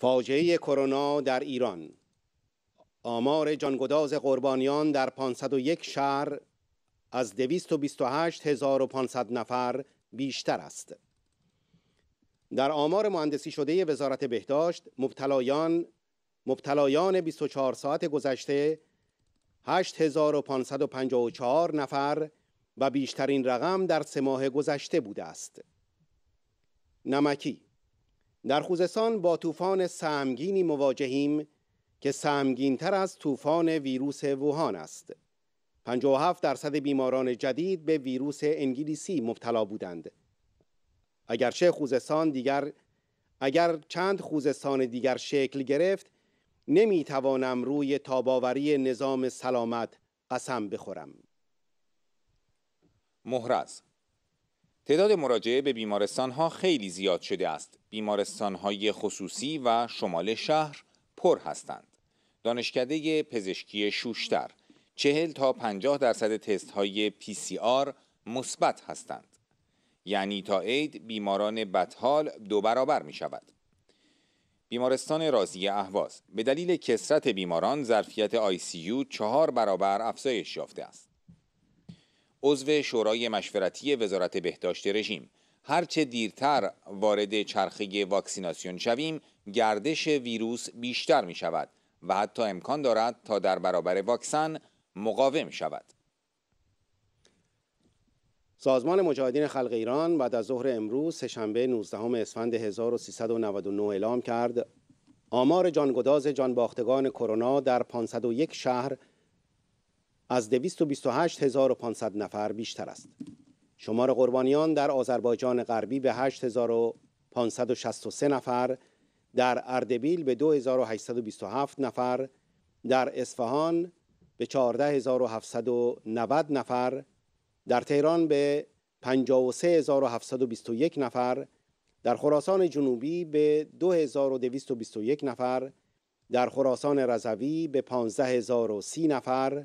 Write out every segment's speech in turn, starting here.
فاجعه کرونا در ایران آمار جانگداز قربانیان در 501 شهر از 228500 نفر بیشتر است. در آمار مهندسی شده وزارت بهداشت مبتلایان مبتلایان 24 ساعت گذشته 8554 نفر و بیشترین رقم در سه ماه گذشته بوده است. نمکی در خوزستان با طوفان سهمگینی مواجهیم که سهمگینتر از طوفان ویروس ووهان است 57 درصد بیماران جدید به ویروس انگلیسی مبتلا بودند اگرچه خوزستان دیگر اگر چند خوزستان دیگر شکل گرفت نمی توانم روی تاباوری نظام سلامت قسم بخورم مهرز تعداد مراجعه به بیمارستان ها خیلی زیاد شده است. بیمارستان های خصوصی و شمال شهر پر هستند. دانشکده پزشکی شوشتر چهل تا 50 درصد تست های پی سی آر مثبت هستند. یعنی تا عید بیماران بدحال دو برابر می شود. بیمارستان رازی اهواز به دلیل کسرت بیماران ظرفیت آی سی چهار برابر افزایش یافته است. عضو شورای مشورتی وزارت بهداشت رژیم هرچه دیرتر وارد چرخه واکسیناسیون شویم گردش ویروس بیشتر می شود و حتی امکان دارد تا در برابر واکسن مقاوم شود سازمان مجاهدین خلق ایران بعد از ظهر امروز سهشنبه 19 اسفند 1399 اعلام کرد آمار جانگداز جانباختگان کرونا در 501 شهر از 228500 نفر بیشتر است. شمار قربانیان در آذربایجان غربی به 8563 نفر، در اردبیل به 2827 نفر، در اصفهان به 14790 نفر، در تهران به 53721 نفر، در خراسان جنوبی به 2221 نفر، در خراسان رضوی به 15030 نفر،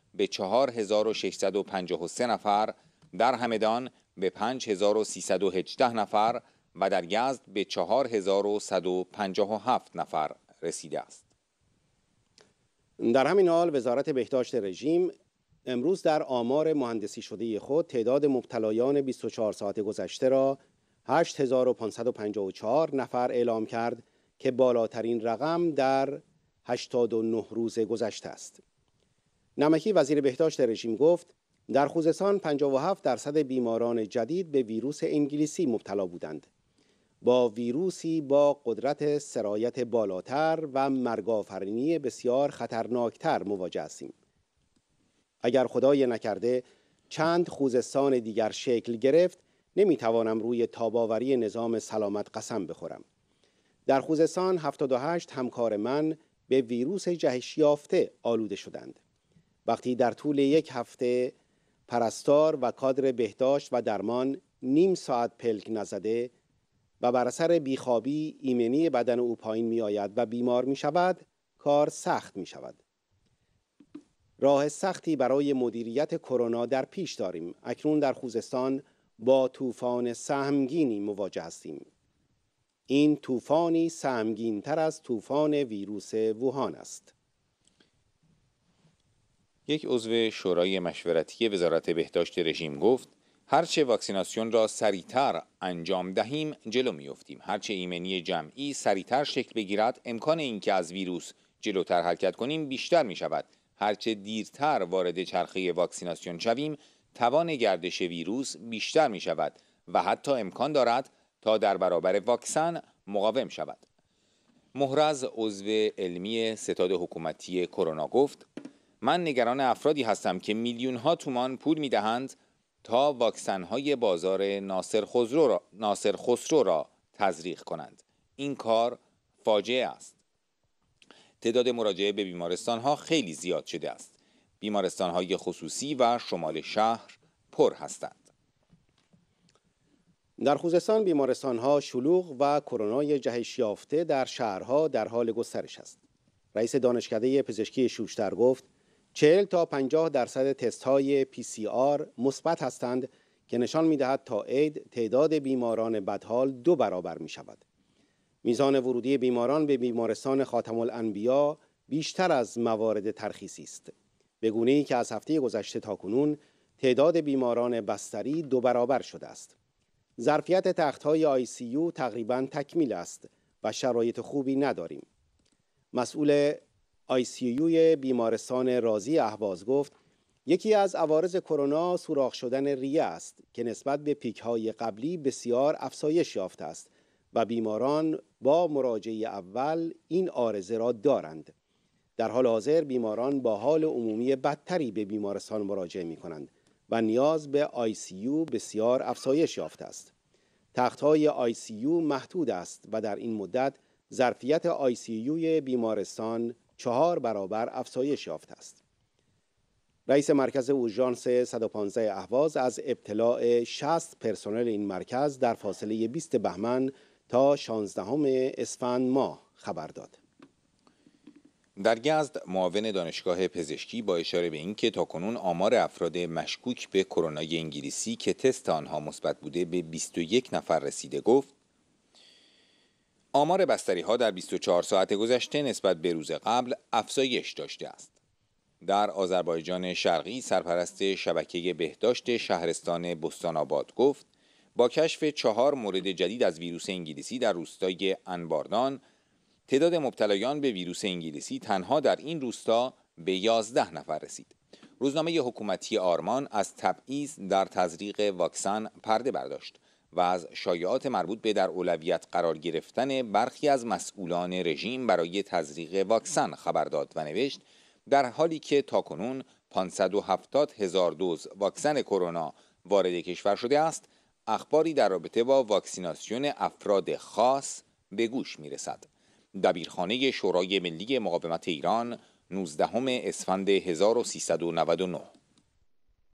به 4653 نفر، در همدان به 5318 نفر و در یزد به 4157 نفر رسیده است. در همین حال وزارت بهداشت رژیم امروز در آمار مهندسی شده خود تعداد مبتلایان 24 ساعت گذشته را 8554 نفر اعلام کرد که بالاترین رقم در 89 روز گذشته است. نمکی وزیر بهداشت رژیم گفت در خوزستان 57 درصد بیماران جدید به ویروس انگلیسی مبتلا بودند با ویروسی با قدرت سرایت بالاتر و مرگافرینی بسیار خطرناکتر مواجه هستیم اگر خدای نکرده چند خوزستان دیگر شکل گرفت نمیتوانم روی تاباوری نظام سلامت قسم بخورم در خوزستان 78 همکار من به ویروس جهشیافته آلوده شدند وقتی در طول یک هفته پرستار و کادر بهداشت و درمان نیم ساعت پلک نزده و بر سر بیخوابی ایمنی بدن او پایین می آید و بیمار می شود کار سخت می شود راه سختی برای مدیریت کرونا در پیش داریم اکنون در خوزستان با طوفان سهمگینی مواجه هستیم این طوفانی سهمگین تر از طوفان ویروس ووهان است یک عضو شورای مشورتی وزارت بهداشت رژیم گفت هرچه واکسیناسیون را سریعتر انجام دهیم جلو میافتیم هرچه ایمنی جمعی سریعتر شکل بگیرد امکان اینکه از ویروس جلوتر حرکت کنیم بیشتر می شود هرچه دیرتر وارد چرخه واکسیناسیون شویم توان گردش ویروس بیشتر می شود و حتی امکان دارد تا در برابر واکسن مقاوم شود مهرز عضو علمی ستاد حکومتی کرونا گفت من نگران افرادی هستم که میلیون ها تومان پول می دهند تا واکسن های بازار ناصر خسرو را, ناصر را تزریق کنند این کار فاجعه است تعداد مراجعه به بیمارستان ها خیلی زیاد شده است بیمارستان های خصوصی و شمال شهر پر هستند در خوزستان بیمارستان ها شلوغ و کرونای جهشیافته یافته در شهرها در حال گسترش است رئیس دانشکده پزشکی شوشتر گفت 40 تا 50 درصد تست های پی سی آر مثبت هستند که نشان می دهد تا عید تعداد بیماران بدحال دو برابر می شود. میزان ورودی بیماران به بیمارستان خاتم الانبیا بیشتر از موارد ترخیصی است. به گونه که از هفته گذشته تا کنون تعداد بیماران بستری دو برابر شده است. ظرفیت تخت های آی سی تقریبا تکمیل است و شرایط خوبی نداریم. مسئول یوی بیمارستان رازی اهواز گفت یکی از عوارض کرونا سوراخ شدن ریه است که نسبت به پیک های قبلی بسیار افزایش یافته است و بیماران با مراجعه اول این آرزه را دارند. در حال حاضر بیماران با حال عمومی بدتری به بیمارستان مراجعه می کنند و نیاز به یو بسیار افزایش یافته است. تخت های یو محدود است و در این مدت ظرفیت یوی بیمارستان چهار برابر افزایش یافت است. رئیس مرکز اوژانس 115 اهواز از ابتلاع 60 پرسنل این مرکز در فاصله 20 بهمن تا 16 اسفند ماه خبر داد. در گزد معاون دانشگاه پزشکی با اشاره به اینکه تاکنون آمار افراد مشکوک به کرونا انگلیسی که تست آنها مثبت بوده به 21 نفر رسیده گفت آمار بستری ها در 24 ساعت گذشته نسبت به روز قبل افزایش داشته است. در آذربایجان شرقی سرپرست شبکه بهداشت شهرستان بستان آباد گفت با کشف چهار مورد جدید از ویروس انگلیسی در روستای انباردان تعداد مبتلایان به ویروس انگلیسی تنها در این روستا به 11 نفر رسید. روزنامه حکومتی آرمان از تبعیض در تزریق واکسن پرده برداشت. و از شایعات مربوط به در اولویت قرار گرفتن برخی از مسئولان رژیم برای تزریق واکسن خبر داد و نوشت در حالی که تاکنون 570 هزار دوز واکسن کرونا وارد کشور شده است اخباری در رابطه با واکسیناسیون افراد خاص به گوش می رسد. دبیرخانه شورای ملی مقاومت ایران 19 اسفند 1399